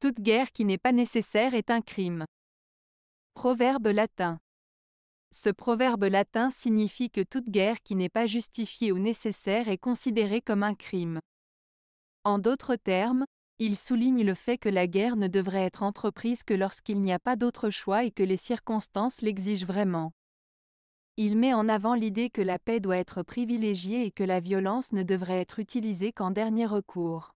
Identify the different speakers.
Speaker 1: Toute guerre qui n'est pas nécessaire est un crime. Proverbe latin. Ce proverbe latin signifie que toute guerre qui n'est pas justifiée ou nécessaire est considérée comme un crime. En d'autres termes, il souligne le fait que la guerre ne devrait être entreprise que lorsqu'il n'y a pas d'autre choix et que les circonstances l'exigent vraiment. Il met en avant l'idée que la paix doit être privilégiée et que la violence ne devrait être utilisée qu'en dernier recours.